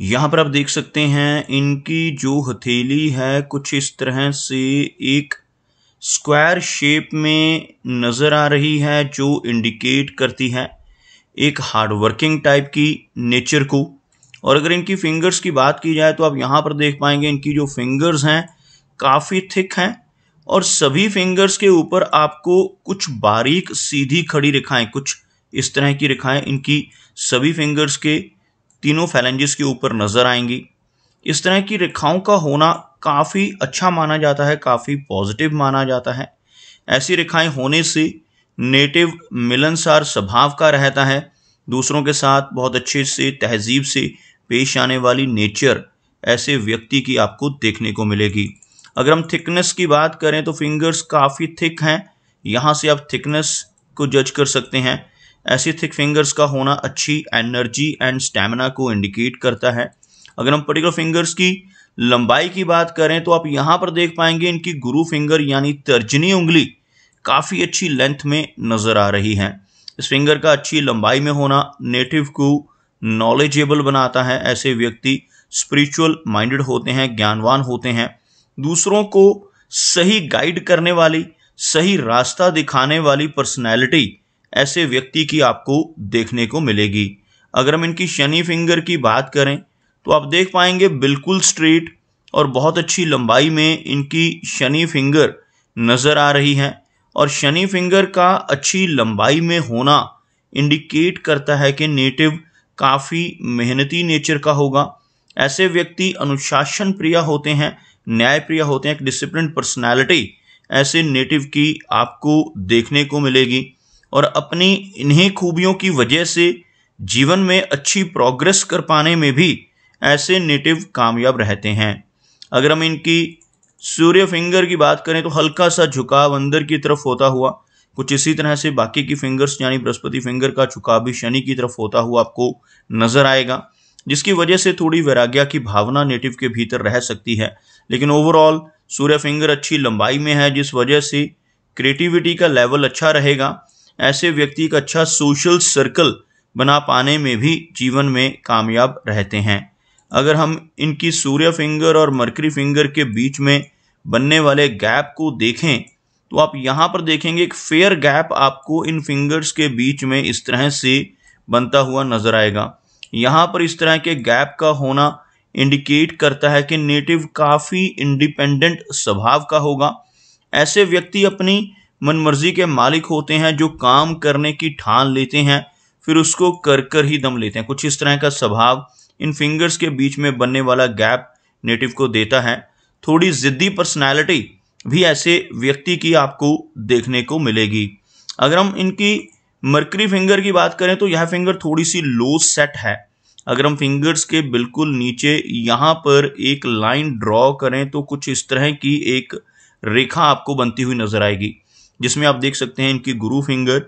यहाँ पर आप देख सकते हैं इनकी जो हथेली है कुछ इस तरह से एक स्क्वायर शेप में नजर आ रही है जो इंडिकेट करती है एक हार्ड वर्किंग टाइप की नेचर को और अगर इनकी फिंगर्स की बात की जाए तो आप यहाँ पर देख पाएंगे इनकी जो फिंगर्स हैं काफ़ी थिक हैं और सभी फिंगर्स के ऊपर आपको कुछ बारीक सीधी खड़ी रेखाएं कुछ इस तरह की रेखाएं इनकी सभी फिंगर्स के तीनों फैलेंजिस के ऊपर नज़र आएंगी इस तरह की रेखाओं का होना काफ़ी अच्छा माना जाता है काफ़ी पॉजिटिव माना जाता है ऐसी रेखाएं होने से नेटिव मिलनसार स्वभाव का रहता है दूसरों के साथ बहुत अच्छे से तहजीब से पेश आने वाली नेचर ऐसे व्यक्ति की आपको देखने को मिलेगी अगर हम थिकनेस की बात करें तो फिंगर्स काफ़ी थिक हैं यहाँ से आप थिकनेस को जज कर सकते हैं ऐसी थिक फिंगर्स का होना अच्छी एनर्जी एंड स्टेमिना को इंडिकेट करता है अगर हम पर्टिकुलर फिंगर्स की लंबाई की बात करें तो आप यहाँ पर देख पाएंगे इनकी गुरु फिंगर यानी तर्जनी उंगली काफ़ी अच्छी लेंथ में नज़र आ रही है इस फिंगर का अच्छी लंबाई में होना नेटिव को नॉलेजेबल बनाता है ऐसे व्यक्ति स्पिरिचुअल माइंडेड होते हैं ज्ञानवान होते हैं दूसरों को सही गाइड करने वाली सही रास्ता दिखाने वाली पर्सनैलिटी ऐसे व्यक्ति की आपको देखने को मिलेगी अगर हम इनकी शनि फिंगर की बात करें तो आप देख पाएंगे बिल्कुल स्ट्रेट और बहुत अच्छी लंबाई में इनकी शनि फिंगर नज़र आ रही हैं और शनि फिंगर का अच्छी लंबाई में होना इंडिकेट करता है कि नेटिव काफ़ी मेहनती नेचर का होगा ऐसे व्यक्ति अनुशासन प्रिय होते हैं न्याय प्रिय होते हैं एक डिसिप्लिन पर्सनैलिटी ऐसे नेटिव की आपको देखने को मिलेगी और अपनी इन्हीं खूबियों की वजह से जीवन में अच्छी प्रोग्रेस कर पाने में भी ऐसे नेटिव कामयाब रहते हैं अगर हम इनकी सूर्य फिंगर की बात करें तो हल्का सा झुकाव अंदर की तरफ होता हुआ कुछ इसी तरह से बाकी की फिंगर्स यानी बृहस्पति फिंगर का झुकाव भी शनि की तरफ होता हुआ आपको नजर आएगा जिसकी वजह से थोड़ी वैराग्या की भावना नेटिव के भीतर रह सकती है लेकिन ओवरऑल सूर्य फिंगर अच्छी लंबाई में है जिस वजह से क्रिएटिविटी का लेवल अच्छा रहेगा ऐसे व्यक्ति एक अच्छा सोशल सर्कल बना पाने में भी जीवन में कामयाब रहते हैं अगर हम इनकी सूर्य फिंगर और मरकरी फिंगर के बीच में बनने वाले गैप को देखें तो आप यहाँ पर देखेंगे एक फेयर गैप आपको इन फिंगर्स के बीच में इस तरह से बनता हुआ नजर आएगा यहाँ पर इस तरह के गैप का होना इंडिकेट करता है कि नेटिव काफ़ी इंडिपेंडेंट स्वभाव का होगा ऐसे व्यक्ति अपनी मनमर्जी के मालिक होते हैं जो काम करने की ठान लेते हैं फिर उसको कर कर ही दम लेते हैं कुछ इस तरह का स्वभाव इन फिंगर्स के बीच में बनने वाला गैप नेटिव को देता है थोड़ी ज़िद्दी पर्सनैलिटी भी ऐसे व्यक्ति की आपको देखने को मिलेगी अगर हम इनकी मर्करी फिंगर की बात करें तो यह फिंगर थोड़ी सी लो सेट है अगर हम फिंगर्स के बिल्कुल नीचे यहाँ पर एक लाइन ड्रॉ करें तो कुछ इस तरह की एक रेखा आपको बनती हुई नजर आएगी जिसमें आप देख सकते हैं इनकी गुरु फिंगर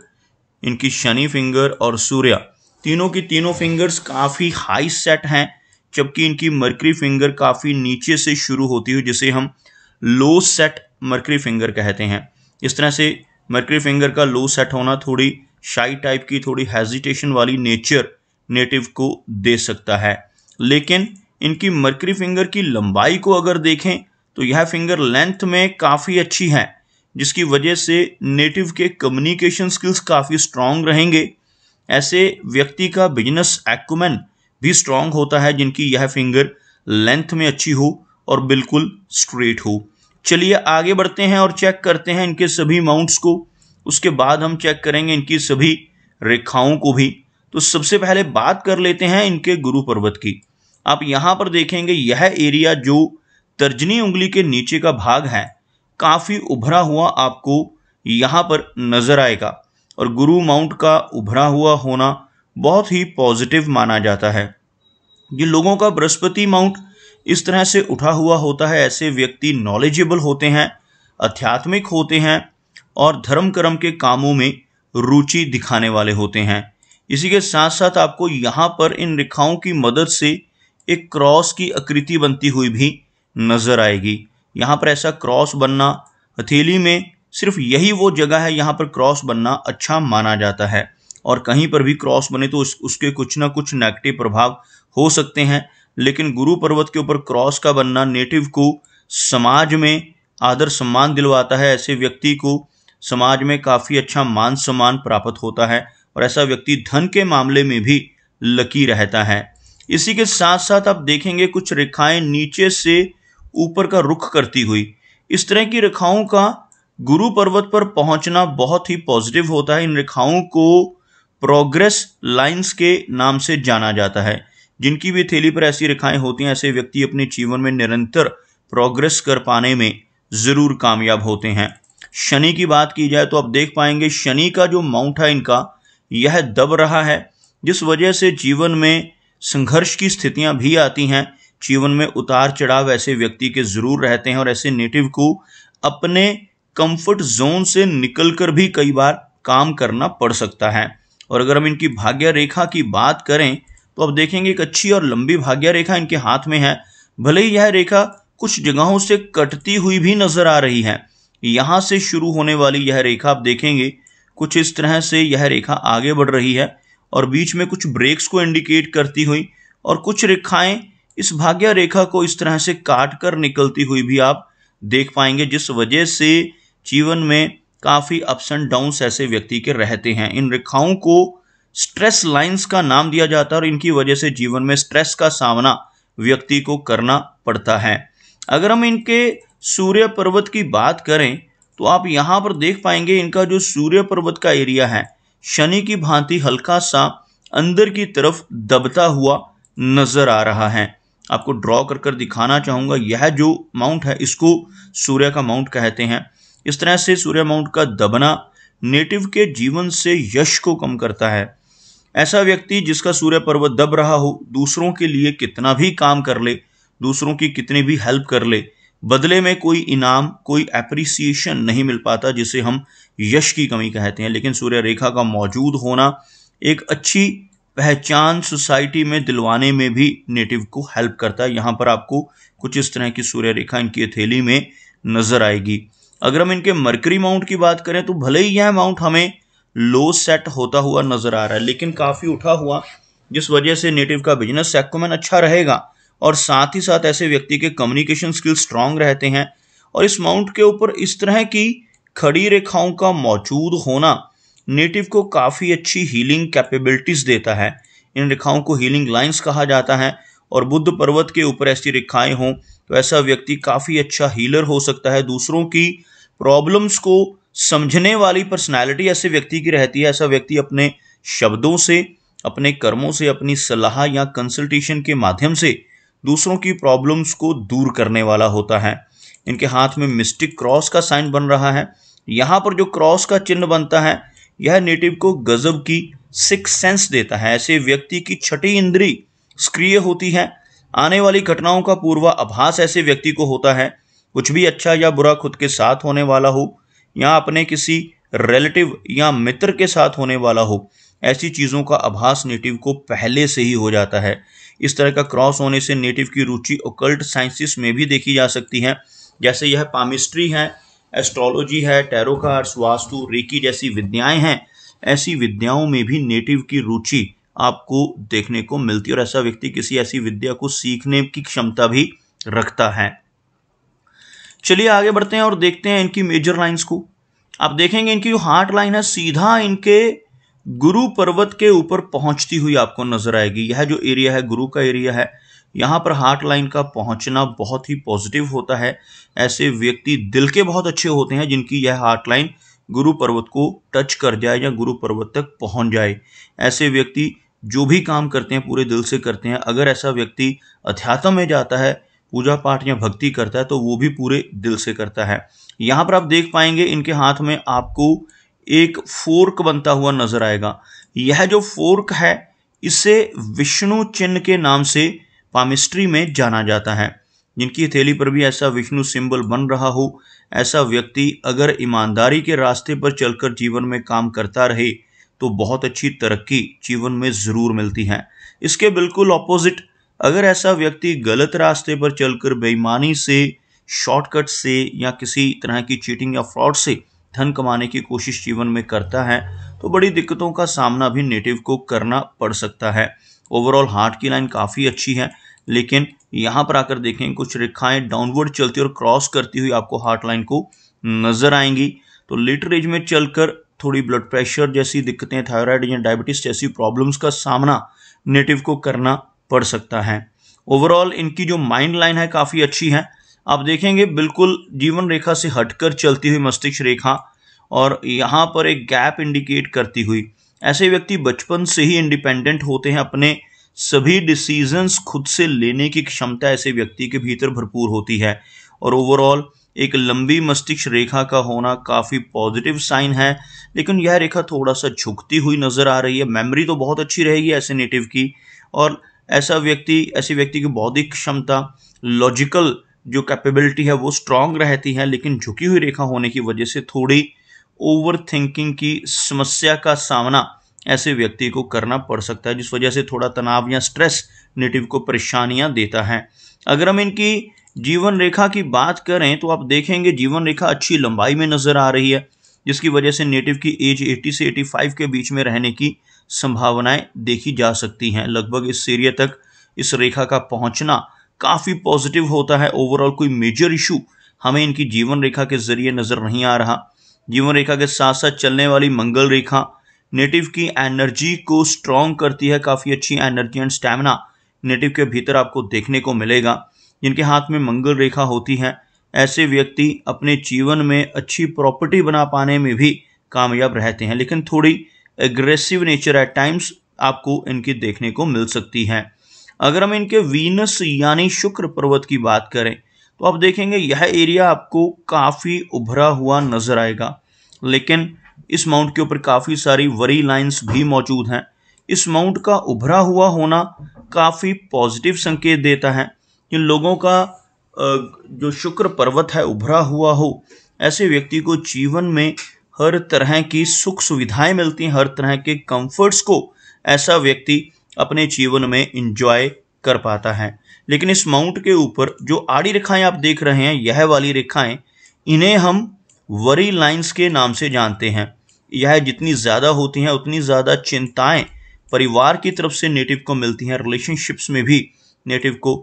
इनकी शनि फिंगर और सूर्य तीनों की तीनों फिंगर्स काफ़ी हाई सेट हैं जबकि इनकी मर्करी फिंगर काफ़ी नीचे से शुरू होती हुई जिसे हम लो सेट मर्करी फिंगर कहते हैं इस तरह से मर्करी फिंगर का लो सेट होना थोड़ी शाई टाइप की थोड़ी हेजिटेशन वाली नेचर नेटिव को दे सकता है लेकिन इनकी मर्करी फिंगर की लंबाई को अगर देखें तो यह फिंगर लेंथ में काफ़ी अच्छी है जिसकी वजह से नेटिव के कम्युनिकेशन स्किल्स काफ़ी स्ट्रांग रहेंगे ऐसे व्यक्ति का बिजनेस एक्मैन भी स्ट्रांग होता है जिनकी यह फिंगर लेंथ में अच्छी हो और बिल्कुल स्ट्रेट हो चलिए आगे बढ़ते हैं और चेक करते हैं इनके सभी माउंट्स को उसके बाद हम चेक करेंगे इनकी सभी रेखाओं को भी तो सबसे पहले बात कर लेते हैं इनके गुरु पर्वत की आप यहाँ पर देखेंगे यह एरिया जो तर्जनी उंगली के नीचे का भाग है काफ़ी उभरा हुआ आपको यहाँ पर नज़र आएगा और गुरु माउंट का उभरा हुआ होना बहुत ही पॉजिटिव माना जाता है जिन लोगों का बृहस्पति माउंट इस तरह से उठा हुआ होता है ऐसे व्यक्ति नॉलेजेबल होते हैं आध्यात्मिक होते हैं और धर्म कर्म के कामों में रुचि दिखाने वाले होते हैं इसी के साथ साथ आपको यहाँ पर इन रेखाओं की मदद से एक क्रॉस की आकृति बनती हुई भी नजर आएगी यहाँ पर ऐसा क्रॉस बनना हथेली में सिर्फ यही वो जगह है यहाँ पर क्रॉस बनना अच्छा माना जाता है और कहीं पर भी क्रॉस बने तो उस, उसके कुछ ना कुछ नेगेटिव प्रभाव हो सकते हैं लेकिन गुरु पर्वत के ऊपर क्रॉस का बनना नेटिव को समाज में आदर सम्मान दिलवाता है ऐसे व्यक्ति को समाज में काफ़ी अच्छा मान सम्मान प्राप्त होता है और ऐसा व्यक्ति धन के मामले में भी लकी रहता है इसी के साथ साथ आप देखेंगे कुछ रेखाएं नीचे से ऊपर का रुख करती हुई इस तरह की रेखाओं का गुरु पर्वत पर पहुंचना बहुत ही पॉजिटिव होता है इन रेखाओं को प्रोग्रेस लाइंस के नाम से जाना जाता है जिनकी भी थैली पर ऐसी रेखाएं होती हैं ऐसे व्यक्ति अपने जीवन में निरंतर प्रोग्रेस कर पाने में ज़रूर कामयाब होते हैं शनि की बात की जाए तो आप देख पाएंगे शनि का जो माउंट है इनका यह दब रहा है जिस वजह से जीवन में संघर्ष की स्थितियां भी आती हैं जीवन में उतार चढ़ाव ऐसे व्यक्ति के ज़रूर रहते हैं और ऐसे नेटिव को अपने कंफर्ट जोन से निकलकर भी कई बार काम करना पड़ सकता है और अगर हम इनकी भाग्य रेखा की बात करें तो आप देखेंगे एक अच्छी और लंबी भाग्य रेखा इनके हाथ में है भले ही यह रेखा कुछ जगहों से कटती हुई भी नजर आ रही है यहाँ से शुरू होने वाली यह रेखा आप देखेंगे कुछ इस तरह से यह रेखा आगे बढ़ रही है और बीच में कुछ ब्रेक्स को इंडिकेट करती हुई और कुछ रेखाएं इस भाग्य रेखा को इस तरह से काट कर निकलती हुई भी आप देख पाएंगे जिस वजह से जीवन में काफ़ी अप्स एंड डाउन्स ऐसे व्यक्ति के रहते हैं इन रेखाओं को स्ट्रेस लाइंस का नाम दिया जाता है और इनकी वजह से जीवन में स्ट्रेस का सामना व्यक्ति को करना पड़ता है अगर हम इनके सूर्य पर्वत की बात करें तो आप यहाँ पर देख पाएंगे इनका जो सूर्य पर्वत का एरिया है शनि की भांति हल्का सा अंदर की तरफ दबता हुआ नजर आ रहा है आपको ड्रॉ कर कर दिखाना चाहूँगा यह जो माउंट है इसको सूर्य का माउंट कहते हैं इस तरह से सूर्य माउंट का दबना नेटिव के जीवन से यश को कम करता है ऐसा व्यक्ति जिसका सूर्य पर्वत दब रहा हो दूसरों के लिए कितना भी काम कर ले दूसरों की कितनी भी हेल्प कर ले बदले में कोई इनाम कोई एप्रिसिएशन नहीं मिल पाता जिसे हम यश की कमी कहते हैं लेकिन सूर्य रेखा का मौजूद होना एक अच्छी पहचान सोसाइटी में दिलवाने में भी नेटिव को हेल्प करता है यहाँ पर आपको कुछ इस तरह की सूर्य रेखा इनकी हथेली में नजर आएगी अगर हम इनके मरकरी माउंट की बात करें तो भले ही यह माउंट हमें लो सेट होता हुआ नजर आ रहा है लेकिन काफी उठा हुआ जिस वजह से नेटिव का बिजनेस सेक्टोमेन अच्छा रहेगा और साथ ही साथ ऐसे व्यक्ति के कम्युनिकेशन स्किल्स स्ट्रांग रहते हैं और इस माउंट के ऊपर इस तरह की खड़ी रेखाओं का मौजूद होना नेटिव को काफ़ी अच्छी हीलिंग कैपेबिलिटीज़ देता है इन रेखाओं को हीलिंग लाइंस कहा जाता है और बुद्ध पर्वत के ऊपर ऐसी रेखाएं हों तो ऐसा व्यक्ति काफ़ी अच्छा हीलर हो सकता है दूसरों की प्रॉब्लम्स को समझने वाली पर्सनैलिटी ऐसे व्यक्ति की रहती है ऐसा व्यक्ति अपने शब्दों से अपने कर्मों से अपनी सलाह या कंसल्टेशन के माध्यम से दूसरों की प्रॉब्लम्स को दूर करने वाला होता है इनके हाथ में मिस्टिक क्रॉस का साइन बन रहा है यहाँ पर जो क्रॉस का चिन्ह बनता है यह नेटिव को गजब की सिक्स सेंस देता है ऐसे व्यक्ति की छठी इंद्री सक्रिय होती है आने वाली घटनाओं का पूर्वा आभास ऐसे व्यक्ति को होता है कुछ भी अच्छा या बुरा खुद के साथ होने वाला हो या अपने किसी रिलेटिव या मित्र के साथ होने वाला हो ऐसी चीज़ों का आभास नेटिव को पहले से ही हो जाता है इस तरह का क्रॉस होने से नेटिव की रुचि ओकल्ट साइंसिस में भी देखी जा सकती है जैसे यह पामिस्ट्री है एस्ट्रोलॉजी है टैरो कार्ड्स वास्तु रेकी जैसी विद्याएं हैं ऐसी विद्याओं में भी नेटिव की रुचि आपको देखने को मिलती है और ऐसा व्यक्ति किसी ऐसी विद्या को सीखने की क्षमता भी रखता है चलिए आगे बढ़ते हैं और देखते हैं इनकी मेजर लाइन्स को आप देखेंगे इनकी जो हार्ट लाइन है सीधा इनके गुरु पर्वत के ऊपर पहुंचती हुई आपको नजर आएगी यह जो एरिया है गुरु का एरिया है यहाँ पर हार्ट लाइन का पहुँचना बहुत ही पॉजिटिव होता है ऐसे व्यक्ति दिल के बहुत अच्छे होते हैं जिनकी यह हार्ट लाइन गुरु पर्वत को टच कर जाए या गुरु पर्वत तक पहुँच जाए ऐसे व्यक्ति जो भी काम करते हैं पूरे दिल से करते हैं अगर ऐसा व्यक्ति अध्यात्म में जाता है पूजा पाठ या भक्ति करता है तो वो भी पूरे दिल से करता है यहाँ पर आप देख पाएंगे इनके हाथ में आपको एक फोर्क बनता हुआ नजर आएगा यह जो फोर्क है इसे विष्णु चिन्ह के नाम से पामिस्ट्री में जाना जाता है जिनकी थैली पर भी ऐसा विष्णु सिंबल बन रहा हो ऐसा व्यक्ति अगर ईमानदारी के रास्ते पर चलकर जीवन में काम करता रहे तो बहुत अच्छी तरक्की जीवन में ज़रूर मिलती है इसके बिल्कुल ऑपोजिट अगर ऐसा व्यक्ति गलत रास्ते पर चलकर बेईमानी से शॉर्टकट से या किसी तरह की चीटिंग या फ्रॉड से धन कमाने की कोशिश जीवन में करता है तो बड़ी दिक्कतों का सामना भी नेटिव को करना पड़ सकता है ओवरऑल हार्ट की लाइन काफ़ी अच्छी है लेकिन यहाँ पर आकर देखें कुछ रेखाएं डाउनवर्ड चलती और क्रॉस करती हुई आपको हार्ट लाइन को नजर आएंगी तो लेटर एज में चलकर थोड़ी ब्लड प्रेशर जैसी दिक्कतें थायराइड या डायबिटीज जैसी प्रॉब्लम्स का सामना नेटिव को करना पड़ सकता है ओवरऑल इनकी जो माइंड लाइन है काफ़ी अच्छी है आप देखेंगे बिल्कुल जीवन रेखा से हटकर चलती हुई मस्तिष्क रेखा और यहाँ पर एक गैप इंडिकेट करती हुई ऐसे व्यक्ति बचपन से ही इंडिपेंडेंट होते हैं अपने सभी डिसीजंस खुद से लेने की क्षमता ऐसे व्यक्ति के भीतर भरपूर होती है और ओवरऑल एक लंबी मस्तिष्क रेखा का होना काफ़ी पॉजिटिव साइन है लेकिन यह रेखा थोड़ा सा झुकती हुई नज़र आ रही है मेमोरी तो बहुत अच्छी रहेगी ऐसे नेटिव की और ऐसा व्यक्ति ऐसे व्यक्ति की बौद्धिक क्षमता लॉजिकल जो कैपेबिलिटी है वो स्ट्रांग रहती है लेकिन झुकी हुई रेखा होने की वजह से थोड़ी ओवर थिंकिंग की समस्या का सामना ऐसे व्यक्ति को करना पड़ सकता है जिस वजह से थोड़ा तनाव या स्ट्रेस नेटिव को परेशानियां देता है अगर हम इनकी जीवन रेखा की बात करें तो आप देखेंगे जीवन रेखा अच्छी लंबाई में नज़र आ रही है जिसकी वजह से नेटिव की एज 80 से 85 के बीच में रहने की संभावनाएं देखी जा सकती हैं लगभग इस एरिया तक इस रेखा का पहुंचना काफ़ी पॉजिटिव होता है ओवरऑल कोई मेजर इशू हमें इनकी जीवन रेखा के जरिए नज़र नहीं आ रहा जीवन रेखा के साथ साथ चलने वाली मंगल रेखा नेटिव की एनर्जी को स्ट्रॉन्ग करती है काफ़ी अच्छी एनर्जी एंड स्टैमिना नेटिव के भीतर आपको देखने को मिलेगा जिनके हाथ में मंगल रेखा होती है ऐसे व्यक्ति अपने जीवन में अच्छी प्रॉपर्टी बना पाने में भी कामयाब रहते हैं लेकिन थोड़ी एग्रेसिव नेचर एट टाइम्स आपको इनकी देखने को मिल सकती है अगर हम इनके वीनस यानी शुक्र पर्वत की बात करें तो आप देखेंगे यह एरिया आपको काफ़ी उभरा हुआ नजर आएगा लेकिन इस माउंट के ऊपर काफ़ी सारी वरी लाइंस भी मौजूद हैं इस माउंट का उभरा हुआ होना काफ़ी पॉजिटिव संकेत देता है कि लोगों का जो शुक्र पर्वत है उभरा हुआ हो ऐसे व्यक्ति को जीवन में हर तरह की सुख सुविधाएं मिलती हैं हर तरह के कंफर्ट्स को ऐसा व्यक्ति अपने जीवन में इंजॉय कर पाता है लेकिन इस माउंट के ऊपर जो आड़ी रेखाएं आप देख रहे हैं यह वाली रेखाएं इन्हें हम वरी लाइंस के नाम से जानते हैं यह जितनी ज़्यादा होती हैं उतनी ज़्यादा चिंताएं परिवार की तरफ से नेटिव को मिलती हैं रिलेशनशिप्स में भी नेटिव को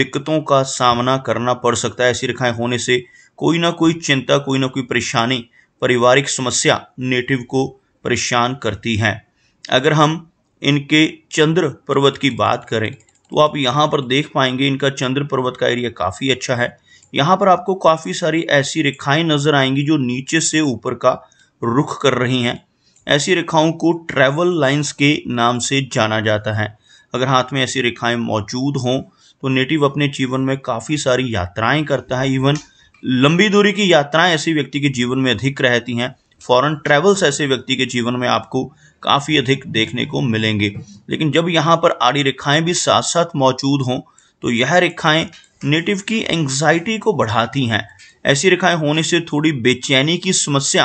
दिक्कतों का सामना करना पड़ सकता है ऐसी रेखाएं होने से कोई ना कोई चिंता कोई ना कोई परेशानी पारिवारिक समस्या नेटिव को परेशान करती हैं अगर हम इनके चंद्र पर्वत की बात करें तो आप यहाँ पर देख पाएंगे इनका चंद्र पर्वत का एरिया काफ़ी अच्छा है यहाँ पर आपको काफ़ी सारी ऐसी रेखाएं नज़र आएंगी जो नीचे से ऊपर का रुख कर रही हैं ऐसी रेखाओं को ट्रैवल लाइंस के नाम से जाना जाता है अगर हाथ में ऐसी रेखाएं मौजूद हों तो नेटिव अपने जीवन में काफ़ी सारी यात्राएं करता है इवन लंबी दूरी की यात्राएं ऐसे व्यक्ति के जीवन में अधिक रहती हैं फॉरेन ट्रैवल्स ऐसे व्यक्ति के जीवन में आपको काफ़ी अधिक देखने को मिलेंगे लेकिन जब यहाँ पर आड़ी रेखाएँ भी साथ साथ मौजूद हों तो यह रेखाएँ नेटिव की एंग्जाइटी को बढ़ाती हैं ऐसी रेखाएँ होने से थोड़ी बेचैनी की समस्या